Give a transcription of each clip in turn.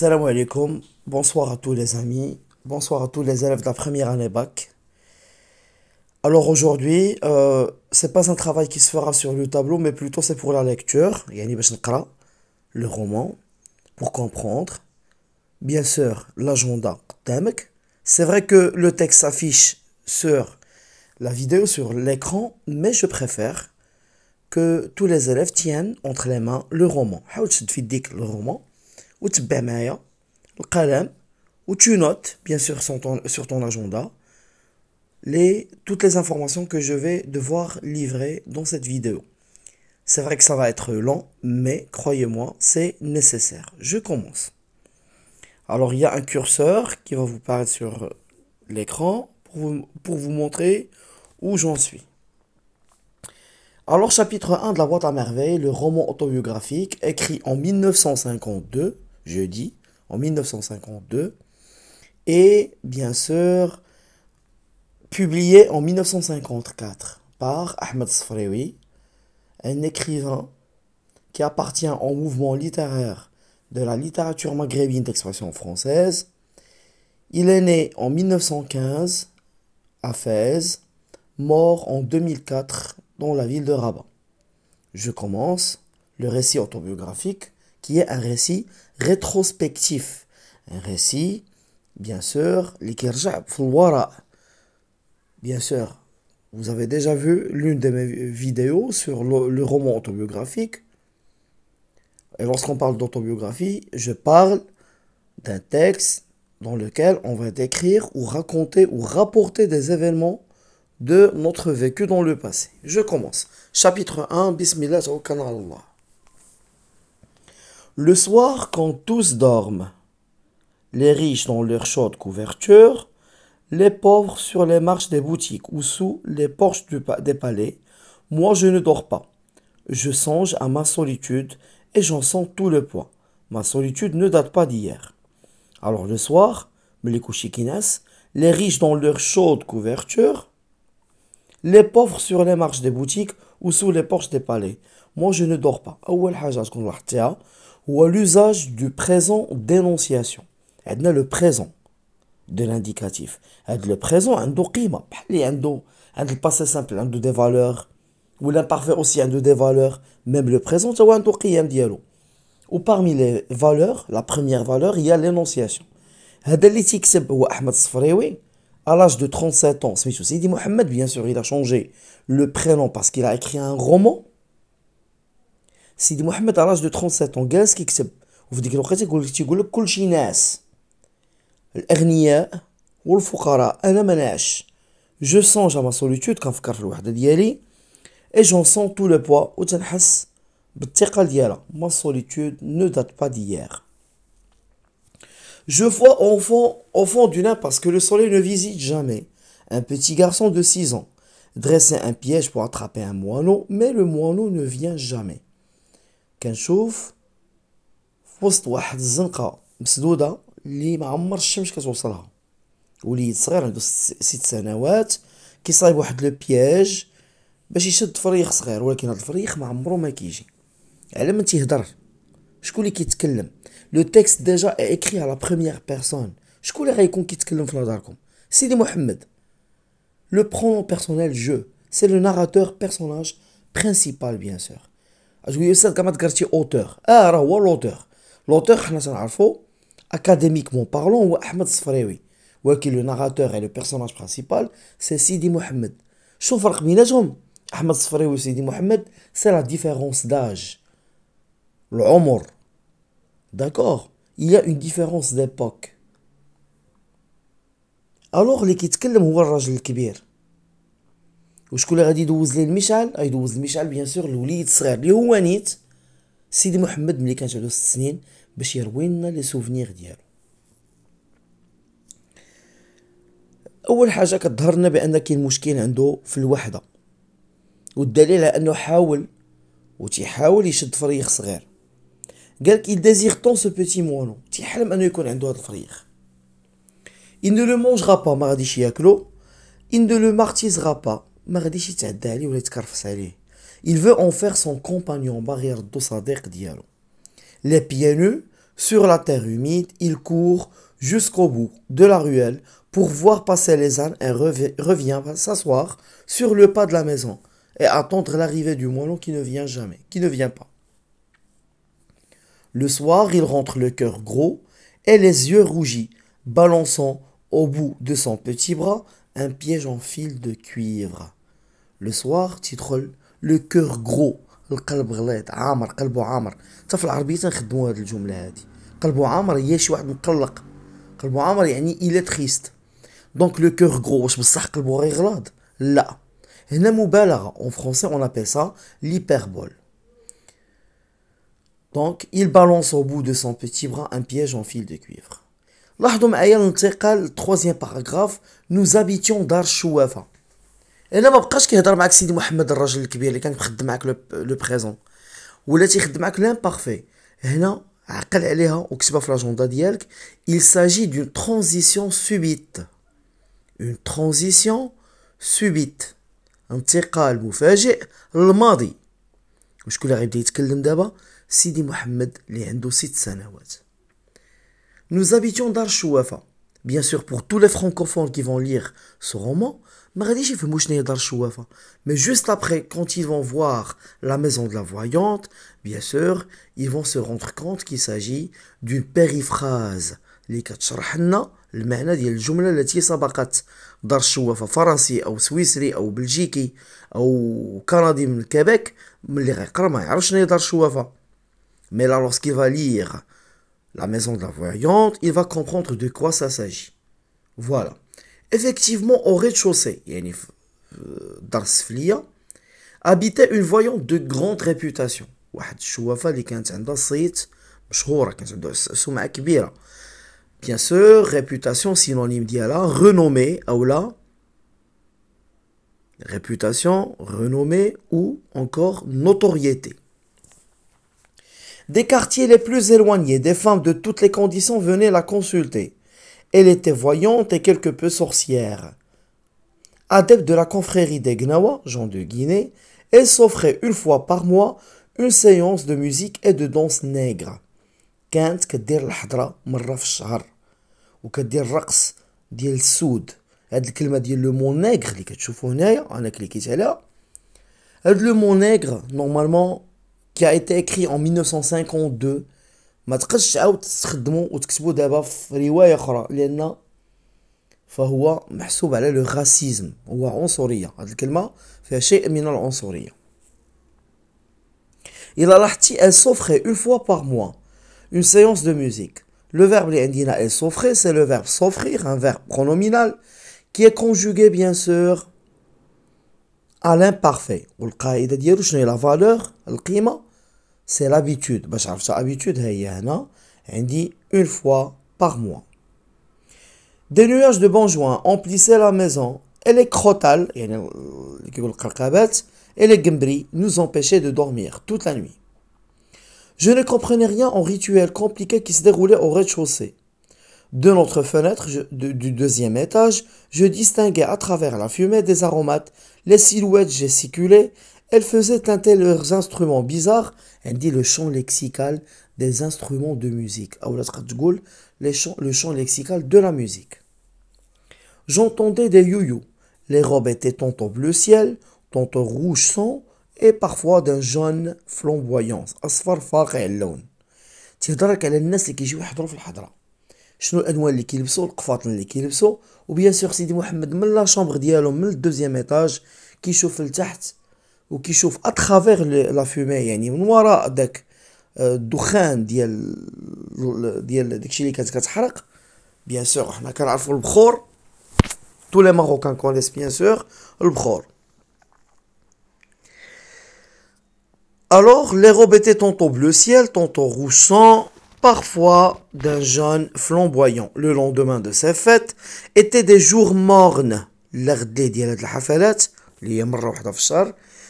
Salam bonsoir à tous les amis, bonsoir à tous les élèves de la première année bac. Alors aujourd'hui, euh, c'est pas un travail qui se fera sur le tableau, mais plutôt c'est pour la lecture, le roman, pour comprendre. Bien sûr, l'agenda C'est vrai que le texte s'affiche sur la vidéo, sur l'écran, mais je préfère que tous les élèves tiennent entre les mains le roman. le roman où tu ou tu notes bien sûr sur ton, sur ton agenda les, toutes les informations que je vais devoir livrer dans cette vidéo. C'est vrai que ça va être lent, mais croyez-moi, c'est nécessaire. Je commence. Alors il y a un curseur qui va vous paraître sur l'écran pour vous, montrer où j'en suis. Alors chapitre 1 de la boîte à Merveille, le roman autobiographique écrit en 1952 jeudi, en 1952, et bien sûr publié en 1954 par Ahmed Sfrewi, un écrivain qui appartient au mouvement littéraire de la littérature maghrébine d'expression française. Il est né en 1915 à Fès, mort en 2004 dans la ville de Rabat. Je commence le récit autobiographique qui est un récit rétrospectif. Un récit, bien sûr, bien sûr. Vous avez déjà vu l'une de mes vidéos sur le, roman autobiographique. Et lorsqu'on parle d'autobiographie, je parle d'un texte dans lequel on va décrire ou raconter ou rapporter des événements de notre vécu dans le passé. Je commence. Chapitre 1, Bismillah, au Allah. Le soir, quand tous dorment, les riches dans leur chaude couverture, les pauvres sur les marches des boutiques ou sous les porches des palais, moi je ne dors pas. Je songe à ma solitude et j'en sens tout le poids. Ma solitude ne date pas d'hier. Alors le soir, les les riches dans leur chaude couverture, les pauvres sur les marches des boutiques ou sous les porches des palais moi je ne dors pas. Ou l'usage du présent d'énonciation. On a le présent de l'indicatif. Le présent a un passé simple, un des valeurs. Ou l'imparfait aussi a des valeurs. Même le présent, a un qiyam dialogue. Ou parmi les valeurs, la première valeur, il y a l'énonciation. هذا اللي تيكسب Ahmed à l'âge de 37 ans, Sidi Mohamed, bien sûr, il a changé le prénom parce qu'il a écrit un roman. سيدي محمد à l'âge de 37 جالس كيكتب وفي ديك الوقت يقول تيقول لك كلشي ناس الاغنياء والفقراء انا مناش جو ne ما سوليتود كنفكر Je vois au fond, au fond du nain parce que le soleil ne visite jamais. Un petit garçon de 6 ans dressait un piège pour attraper un moineau, mais le moineau ne vient jamais. كنشوف في وسط واحد الزنقه مسدوده اللي ما عمر الشمس كتوصلها وليد صغير عنده ست سنوات كيصايب واحد لو بياج باش يشد فريخ صغير ولكن هذا الفريخ ما عمرو ما كيجي على من تيهضر شكون اللي كيتكلم لو تيكست ديجا اكري على بروميير بيرسون شكون اللي غيكون كيتكلم في نظركم سيدي محمد لو برونون بيرسونيل جو سي لو ناراتور بيرسوناج برينسيبال بيان سور تقول لي استاذ كما ذكرتي اوتور اه راه هو لوتور لوتور حنا تنعرفو اكاديميكمون بارلون هو احمد الصفريوي ولكن لو ناراتور اي لو بيرسوناج برانسيبال سي سيدي محمد شو الفرق بيناتهم احمد الصفريوي وسيدي محمد سي لا ديفيرونس داج العمر داكور il y a une différence d'époque alors اللي كيتكلم هو الراجل الكبير وشكون اللي غادي يدوز ليه المشعل غيدوز المشعل بيان سور الوليد الصغير اللي هو نيت سيدي محمد ملي كانت عنده ست سنين باش يروي لنا لي سوفنيغ ديالو اول حاجه كتظهر لنا بان كاين مشكل عنده في الوحده والدليل على انه حاول وتيحاول يشد فريق صغير قال كي دازيغ طون سو بوتي مونو تيحلم انه يكون عنده هذا الفريق il لو مونجرا با ما غاديش ياكلو il لو le با il veut en faire son compagnon barrière دو Diallo. les pieds nus sur la terre humide il court jusqu'au bout de la ruelle pour voir passer les ânes et revient s'asseoir sur le pas de la maison et attendre l'arrivée du moineau qui ne vient jamais, qui ne vient pas. Le soir, il rentre le cœur gros et les yeux rougis, balançant au bout de son petit bras un piège en fil de cuivre. Le soir, titre le cœur gros. Le cœur gros. Amar, le cœur amar. Ça fait l'arbitre ça fait moi de l'jumla. Le cœur amar, y a un de Le il est triste. Donc le cœur gros, je me sers que le cœur est glad. Là. En français, on appelle ça l'hyperbole. Donc, il balance au bout de son petit bras un piège en fil de cuivre. لاحظوا معايا الانتقال للتخوازيام باراغراف نو زابيتيون دار الشوافه هنا ما بقاش كيهضر معاك سيدي محمد الراجل الكبير اللي كان مخدم معاك لو بريزون ولا تيخدم معاك لامبارفي هنا عقل عليها وكتبها في لاجوندا ديالك il s'agit d'une transition subite une transition subite انتقال مفاجئ للماضي وشكون اللي غيبدا يتكلم دابا سيدي محمد اللي عنده ست سنوات Nous habitions d'Arshowa. Bien sûr, pour tous les francophones qui vont lire ce roman, mardi, ils vont m'acheter d'Arshowa. Mais juste après, quand ils vont voir la maison de la voyante, bien sûr, ils vont se rendre compte qu'il s'agit d'une périphrase. Les quatre surprennent le magnat des jumelles, la tient sabakat d'Arshowa, français ou suisse, ou belgique, ou canadien, du Québec, lira clairement acheter d'Arshowa. Mais là, lorsqu'il va lire la maison de la voyante, il va comprendre de quoi ça s'agit. Voilà. Effectivement, au rez-de-chaussée, yani, euh, d'Arsflia, habitait une voyante de grande réputation. Bien sûr, réputation, synonyme عندها renommée, aula, réputation, renommée ou encore notoriété. Des quartiers les plus éloignés, des femmes de toutes les conditions venaient la consulter. Elle était voyante et quelque peu sorcière. Adepte de la confrérie des Gnawa, gens de Guinée, elle s'offrait une fois par mois une séance de musique et de danse nègre. كانت كدير dit le nègre, qui a été écrit en 1952 ما تقدش عاود تستخدمو وتكتبو دابا في روايه اخرى لان فهو محسوب على لو غاسيزم هو عنصريه هاد الكلمه فيها شيء من العنصريه الى لاحظتي elle s'offrait une fois par mois une séance de musique le verbe اللي عندنا elle s'offrait c'est le verbe s'offrir un verbe pronominal qui est conjugué bien sûr à l'imparfait والقاعده ديالو شنو هي la valeur القيمه c'est l'habitude. Bah hein, dit une fois par mois des nuages de باغ emplissaient la maison et les crotales, et les gimbris nous empêchaient de dormir toute la nuit. Je ne comprenais rien au rituel compliqué qui se déroulait au rez-de-chaussée. De notre fenêtre du deuxième étage, je distinguais à travers la fumée des aromates, les silhouettes gesticulées elle faisait teinter leurs instruments bizarres, elle dit le chant lexical des instruments de musique. Ah, ou la Le chant lexical de la musique. J'entendais des yoyos, Les robes étaient tantôt bleu ciel, tantôt rouge sang, et parfois d'un jaune flamboyant. أصفر فاقع اللون. تهضرك على الناس اللي كيجيو يحضروا في الحضره شنو الالوان اللي كيلبسوا القفاطن اللي كيلبسوا وبيان سور سيدي محمد من لا شومبر ديالهم من الدوزيام ايطاج le لتحت ou qui chauffe à travers la fumée, yani, noira, dak, euh, diel, diel, bien sûr, on a le bchor, tous les Marocains connaissent bien sûr le bchor. Alors, les robes étaient tantôt bleu ciel, tantôt rousses, parfois d'un jaune flamboyant. Le lendemain de ces fêtes étaient des jours mornes. L'air des diel de la hafalat, les yamra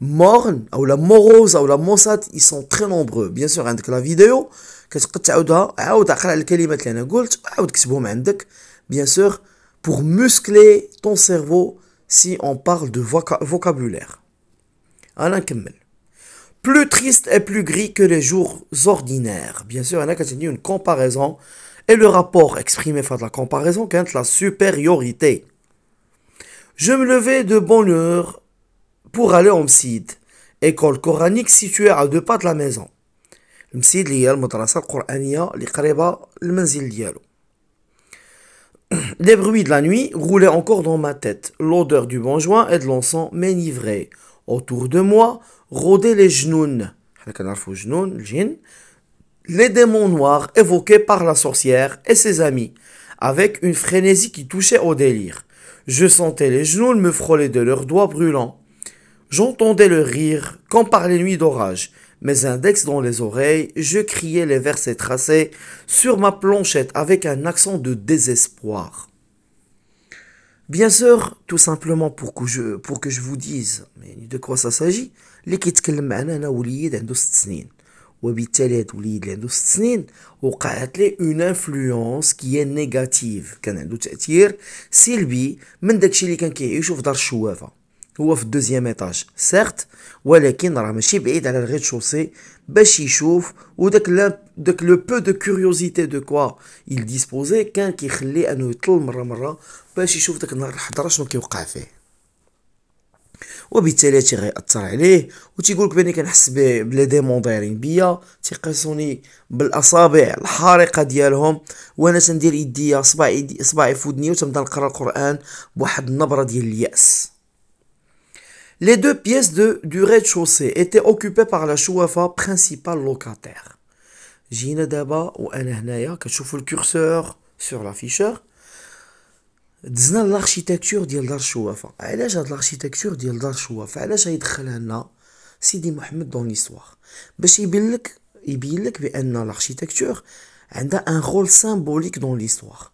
morne ou la morose ou la maussade ils sont très nombreux bien sûr que la vidéo bien sûr pour muscler ton cerveau si on parle de vocabulaire hein, plus triste et plus gris que les jours ordinaires bien sûr y a une comparaison et le rapport exprimé par la comparaison est la supériorité je me levais de bonne heure pour aller au Msid, école coranique située à deux pas de la maison. Le Msid, Les bruits de la nuit roulaient encore dans ma tête. L'odeur du bon joint et de l'encens m'énivrait. Autour de moi rôdaient les genounes. Les démons noirs évoqués par la sorcière et ses amis, avec une frénésie qui touchait au délire. Je sentais les genoux me frôler de leurs doigts brûlants. J'entendais le rire, comme par les nuits d'orage, mes index dans les oreilles, je criais les versets tracés sur ma planchette avec un accent de désespoir. Bien sûr, tout simplement pour que je, pour que je vous dise mais de quoi ça s'agit, اللي كيتكلم معنا انا وليد عنده 6 سنين وبالتالي هاد الوليد اللي عنده 6 سنين وقعت ليه اون انفلونس كي هي نيجاتيف كان عنده تاثير سلبي من داكشي اللي كان كيعيشو في دار الشوافه هو في الدوزيام ايطاج سيغت ولكن راه ماشي بعيد على الغيت شوسي باش يشوف وداك داك لو بو دو كوريوزيتي دو كوا يل ديسبوزي كان كيخليه انه يطل مره مره باش يشوف داك النهار الحضره شنو كيوقع فيه وبالتالي غيأثر عليه و تيقولك باني كنحس بلي ديمون دايرين بيا تيقيسوني بالاصابع الحارقه ديالهم وانا تندير يديا صباعي صباعي فودني و تنبدا نقرا القران بواحد النبره ديال الياس Les deux pièces de, du rez-de-chaussée étaient occupées par la chouafa principale locataire. Jina Daba ou que je chauffe le curseur sur l'afficheur, disent l'architecture d'Ildar Chouafa. Elle a l'architecture d'Ildar Chouafa. Elle a l'architecture Sidi Mohamed dans l'histoire. Mais il dit que l'architecture a un rôle symbolique dans l'histoire.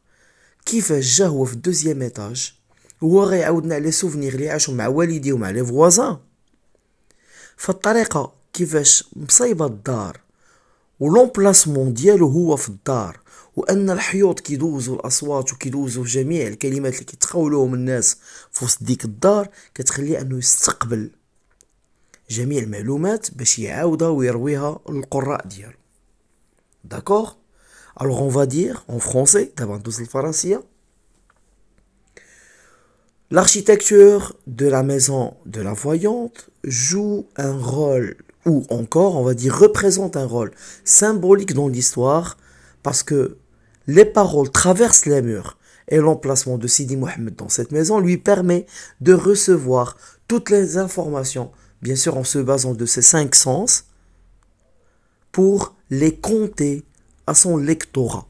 Qui fait Jahouf deuxième étage هو غيعاودنا على سوفنيغ اللي عاشو مع والدي ومع لي فوازان فالطريقه كيفاش مصايبه الدار ولومبلاسمون ديالو هو في الدار وان الحيوط كيدوزوا الاصوات وكيدوزوا جميع الكلمات اللي كيتقاولوهم الناس في وسط ديك الدار كتخليه انه يستقبل جميع المعلومات باش يعاودها ويرويها للقراء ديالو داكوغ الوغ اون فا دير اون فرونسي دابا ندوز للفرنسيه L'architecture de la maison de la voyante joue un rôle, ou encore, on va dire, représente un rôle symbolique dans l'histoire, parce que les paroles traversent les murs, et l'emplacement de Sidi Mohamed dans cette maison lui permet de recevoir toutes les informations, bien sûr en se basant de ses cinq sens, pour les compter à son lectorat.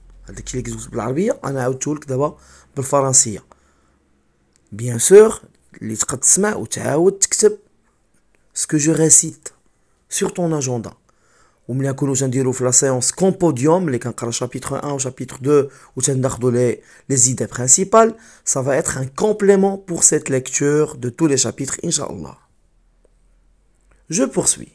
Bien sûr, les ce que je récite sur ton agenda. ou on la séance compodium, les qu'on chapitre 1 ou chapitre 2, où tu on les idées principales, ça va être un complément pour cette lecture de tous les chapitres inchallah. Je poursuis.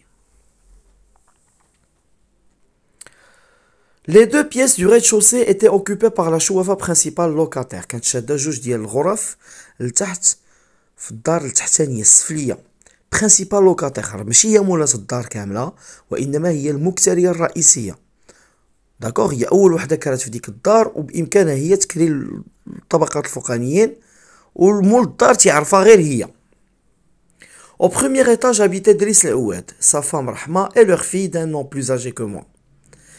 Les deux pièces du rez-de-chaussée étaient occupées par la chouafa principale locataire. كانت جوج ديال الغرف لتحت في الدار هي مولات الدار وانما هي كانت في ديك الدار هي تكري الطبقات الفوقانيين والمول الدار غير هي Au premier étage habitait Driss El sa femme Rahma et leur fille d'un an plus âgé que moi.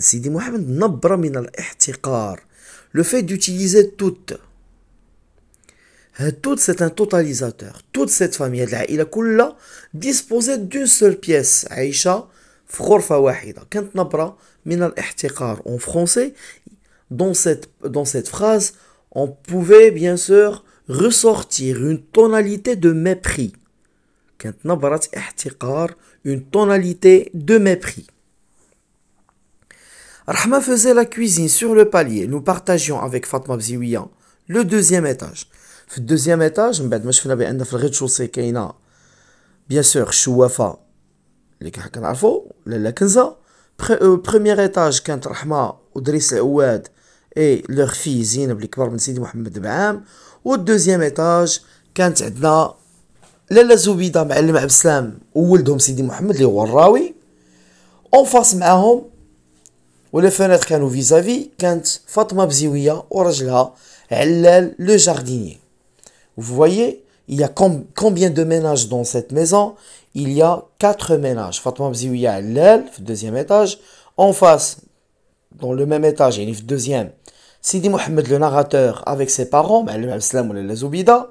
Sidi Mohamed nabra min al-ihtiqar. Le fait d'utiliser toute. Toute, c'est un totalisateur. Toute cette famille, il a disposait d'une seule pièce. Aïcha, Khurfa Wahida. Kant nabra min al-ihtiqar. En français, dans cette, dans cette phrase, on pouvait bien sûr ressortir une tonalité de mépris. Kant n'abra ihtiqar, une tonalité de mépris. Rahma faisait la cuisine sur le palier. Nous partagions avec Fatma Bziouia le deuxième étage. Le deuxième étage, nous ben, avons rez-de-chaussée bien sûr, Chouafa, les Kahakanarfo, les Kenza. Euh, premier étage, quand Rahma, Oudris Ouad et leur fille Zineb, les Kbar Sidi Mohamed Ba'am. Au deuxième étage, كانت عندنا لاله زبيده معلم عبد ou وولدهم Sidi Mohamed les هو الراوي اون فاس معاهم les والفنات كانوا فيزافي كانت فاطمه بزيويه ورجلها علال لو jardinier. vous voyez il y a combien de ménages dans cette maison il y a quatre ménages Fatma Bziouya, علال deuxième étage en face dans le même étage il y a le deuxième Sidi Mohamed le narrateur avec ses parents معلم Slam ou les Zoubida.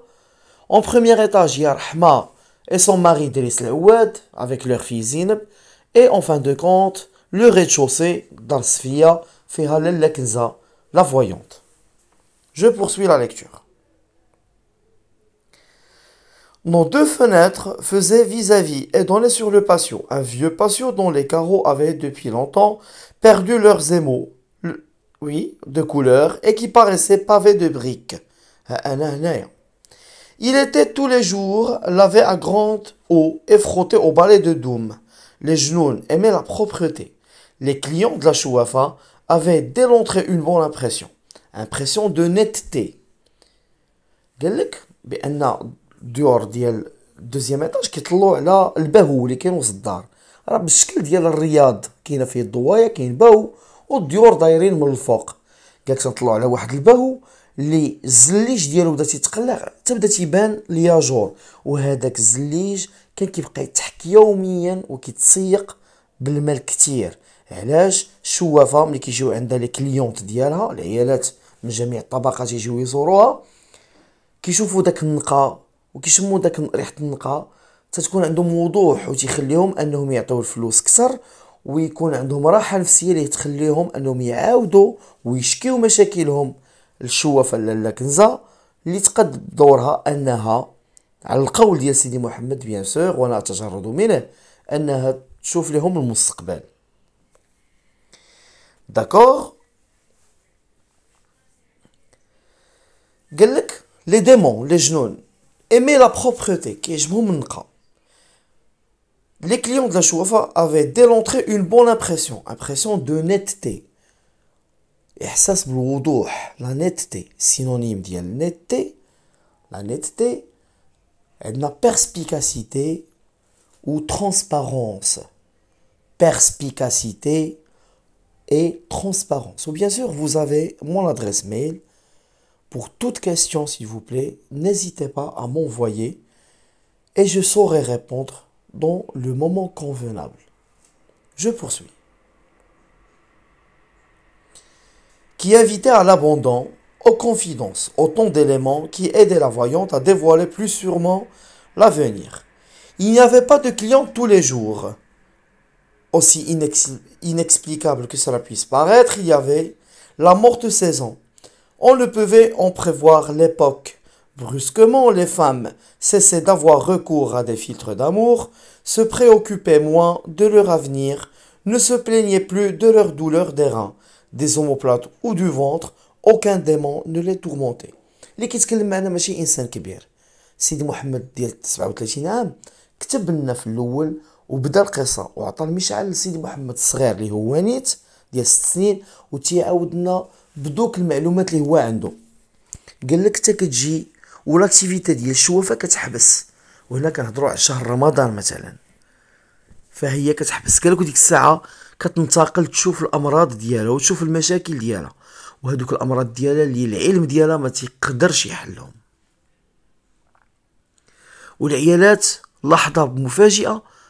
en premier étage il y a Rahma et son mari Driss Ouad avec leur fille Zineb et en fin de compte le rez-de-chaussée sfia Fihalel Lekenza, la voyante. Je poursuis la lecture. Nos deux fenêtres faisaient vis-à-vis et donnaient sur le patio, un vieux patio dont les carreaux avaient depuis longtemps perdu leurs émaux, oui, de couleur, et qui paraissait pavé de briques. Ah, ah, ah, Il était tous les jours lavé à grande eau et frotté au balai de Doum. Les genoux aimaient la propreté. les clients de la Chouafa avaient dès l'entrée une bonne impression, impression de netteté. قال بان الديور ديال الدوزيام ايطاج كيطلعوا على البهو اللي كاين وسط الدار راه بالشكل ديال الرياض كاينه فيه الضوايا كاين بهو والديور دايرين من الفوق قالك تنطلعوا على واحد البهو اللي الزليج ديالو بدا تيتقلع حتى بدا تيبان لياجور وهذاك الزليج كان كيبقى يتحك يوميا وكيتسيق بالمال كثير علاش الشوافه ملي كيجيو عندها لي كليونت ديالها العيالات من جميع الطبقات يجيو يزوروها كيشوفوا داك النقا وكيشموا داك ريحه النقا تتكون عندهم وضوح وتيخليهم انهم يعطيو الفلوس كثر ويكون عندهم راحه نفسيه اللي تخليهم انهم يعاودوا ويشكيو مشاكلهم للشوافه لاله كنزه اللي تقد دورها انها على القول ديال سيدي محمد بيان سور وانا اتجرد منه انها les D'accord Les démons, les genoux, aimaient la propreté. Les clients de la Chouafa avaient dès l'entrée une bonne impression, impression de netteté. Et ça, c'est le La netteté, synonyme de netteté, la netteté, elle n'a perspicacité ou transparence perspicacité et transparence. Ou bien sûr, vous avez mon adresse mail. Pour toute question, s'il vous plaît, n'hésitez pas à m'envoyer et je saurai répondre dans le moment convenable. Je poursuis. Qui invitait à l'abandon, aux confidences, autant d'éléments qui aidaient la voyante à dévoiler plus sûrement l'avenir. Il n'y avait pas de clients tous les jours aussi inexplicable que cela puisse paraître, il y avait la morte saison. On ne pouvait en prévoir l'époque. Brusquement, les femmes cessaient d'avoir recours à des filtres d'amour, se préoccupaient moins de leur avenir, ne se plaignaient plus de leur douleur des reins, des omoplates ou du ventre, aucun démon ne les tourmentait. وبدا القصه وعطى المشعل لسيدي محمد الصغير اللي هو نيت ديال ست سنين وتيعاود لنا بدوك المعلومات اللي هو عنده قال لك حتى كتجي ولاكتيفيتي ديال الشوافه كتحبس وهنا كنهضروا على شهر رمضان مثلا فهي كتحبس قال لك ديك الساعه كتنتقل تشوف الامراض ديالها وتشوف المشاكل ديالها وهذوك الامراض ديالها اللي العلم ديالها ما تيقدرش يحلهم والعيالات لحظه مفاجئه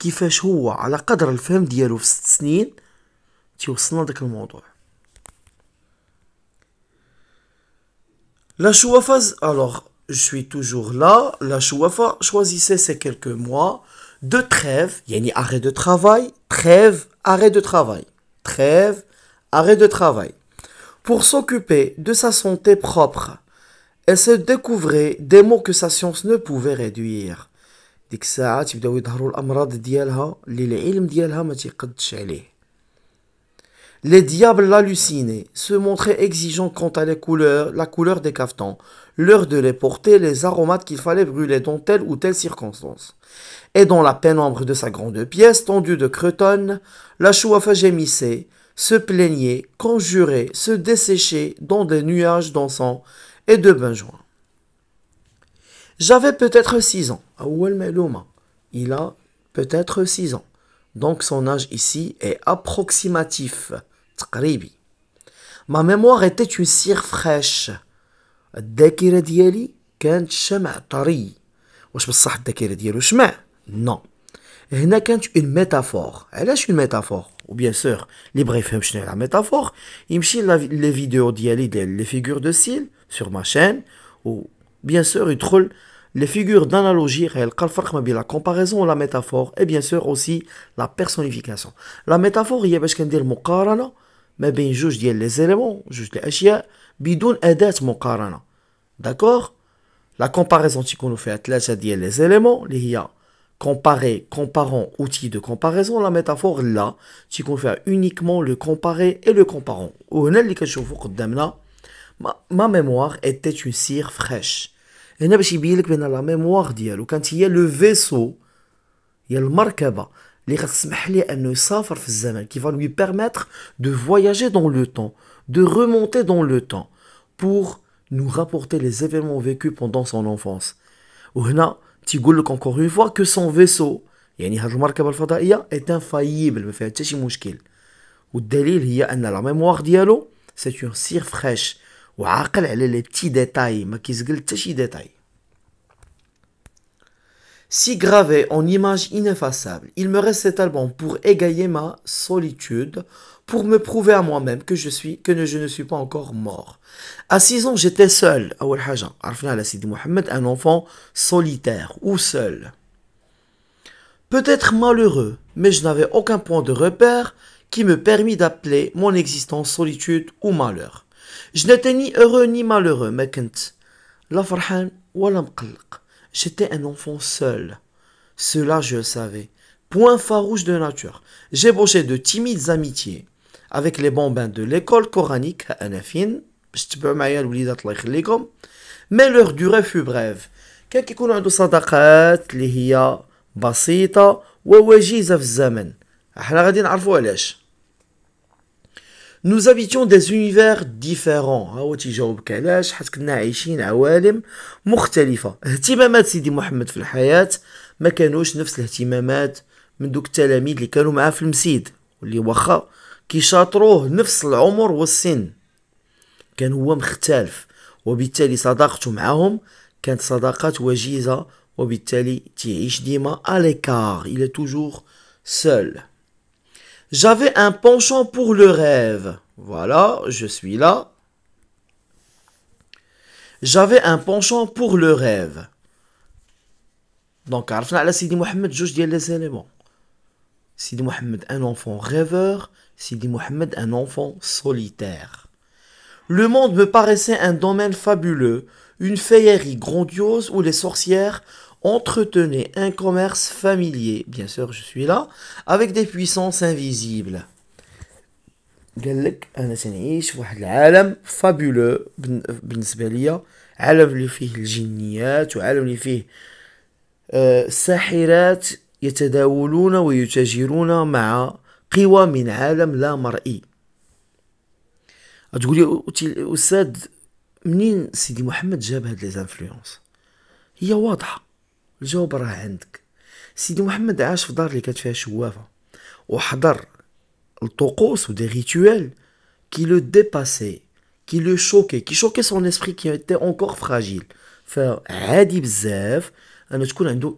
كيفاش هو على قدر الفهم ديالو في ست La chouafa, alors je suis toujours là. La chouafa, choisissait ces quelques mois de trêve, il arrêt de travail, trêve, arrêt de travail, trêve, arrêt de travail, pour s'occuper de sa santé propre elle se découvrait des mots que sa science ne pouvait réduire. Les diables l'hallucinaient, se montraient exigeants quant à la couleur des cafetans, l'heure de les porter, les aromates qu'il fallait brûler dans telle ou telle circonstance. Et dans la pénombre de sa grande pièce, tendue de cretonne, la chouafa gémissait, se plaignait, conjurait, se desséchait dans des nuages d'encens et de benjoints. J'avais peut-être 6 ans. Ah, il a peut-être 6 ans. Donc son âge ici est approximatif. Ma mémoire était une cire fraîche. chemin. Non. Il n'y a une métaphore. Elle est une métaphore. Ou bien sûr, les libre FM, je la métaphore. Il me les vidéos d'Yali, les figures de cils sur ma chaîne. Ou bien sûr, il trouve les figures d'analogie réelles, la comparaison, la métaphore, et bien sûr aussi la personnification. La métaphore, il y a qu'on dit mais bien juste les éléments, juste les éléments bidoun edet mokarana. D'accord La comparaison, si qu'on nous fait les éléments, il y a comparer, comparant, outil de comparaison, la métaphore, là, si qu'on fait uniquement le comparer et le comparant. Ou que a ma mémoire était une cire fraîche. Quand il y a le vaisseau, il y a le marquable qui va lui permettre de voyager dans le temps, de remonter dans le temps pour nous rapporter les événements vécus pendant son enfance. Et là, il dit encore une fois que son vaisseau est infaillible, il Le délire est la mémoire c'est une cire fraîche. وعاقل على لي les Si gravé en images ineffaçable. il me reste cet album pour égayer ma solitude, pour me prouver à moi-même que je suis, que je ne suis pas encore mort. À 6 ans, j'étais seul. un enfant solitaire ou seul. Peut-être malheureux, mais je n'avais aucun point de repère qui me permit d'appeler mon existence solitude ou malheur. Je n'étais ni heureux ni malheureux, mais la farhan wala J'étais un enfant seul. Cela je le savais. Point farouche de nature. J'ébauchais de timides amitiés avec les bambins de l'école coranique à Anafin. Mais leur durée fut brève. كان كيكون عنده صداقات اللي هي بسيطة ووجيزة في الزمن احنا غادي نعرفوا علاش nous habitions des univers différents ها هو تيجاوبك علاش حيت كنا عايشين عوالم مختلفه اهتمامات سيدي محمد في الحياه ما كانوش نفس الاهتمامات من دوك التلاميذ اللي كانوا معاه في المسيد واللي واخا كيشاطروه نفس العمر والسن كان هو مختلف وبالتالي صداقته معهم كانت صداقات وجيزه وبالتالي تعيش ديما اليكار الى توجور سول J'avais un penchant pour le rêve. Voilà, je suis là. J'avais un penchant pour le rêve. Donc, عرفنا a Sidi Mohamed jugeait les éléments. Sidi Mohamed, un enfant rêveur. Sidi Mohamed, un enfant solitaire. Le monde me paraissait un domaine fabuleux, une féerie grandiose où les sorcières entretenait un commerce familier, bien sûr je suis là, avec des puissances invisibles. قال انا تنعيش في واحد العالم فابولو بالنسبه ليا عالم اللي فيه الجنيات وعالم اللي فيه ساحرات يتداولون ويتاجرون مع قوى من عالم لا مرئي تقولي استاذ منين سيدي محمد جاب هاد لي هي واضحه si le Mohamed a acheté des rituels qui le dépassaient, qui le choquaient, qui choquaient son esprit qui était encore fragile, il a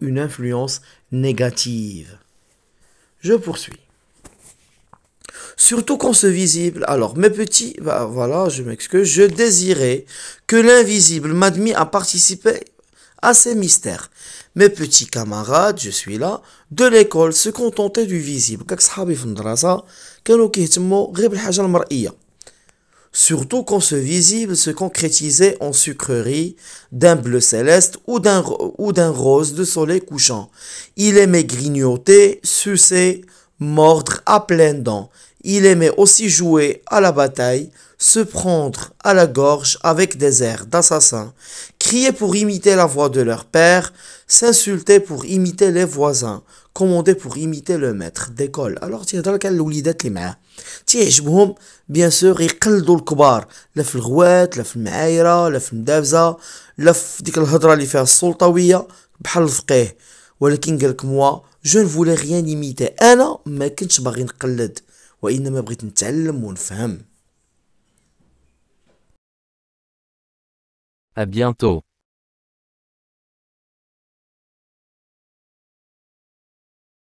une influence négative. Je poursuis. Surtout quand ce visible, alors mes petits, bah, voilà, je m'excuse, je désirais que l'invisible m'admie à participer à ces mystères mes petits camarades, je suis là, de l'école, se contenter du visible. Surtout quand ce visible se concrétisait en sucrerie d'un bleu céleste ou d'un, ou d'un rose de soleil couchant. Il aimait grignoter, sucer, mordre à pleines dents. Il aimait aussi jouer à la bataille, se prendre à la gorge avec des airs d'assassin, crier pour imiter la voix de leur père, s'insulter pour imiter les voisins commander pour imiter le maître d'école alors تيهضر لك على الوليدات اللي معاه تيعجبهم بيان سور يقلدوا الكبار لا في الغوات لا في المعايره لا في المدابزه لا في ديك الهضره اللي فيها السلطويه بحال الفقيه ولكن قال لك موا جو ne voulais rien imiter انا ما كنتش باغي نقلد وانما بغيت نتعلم ونفهم À bientôt.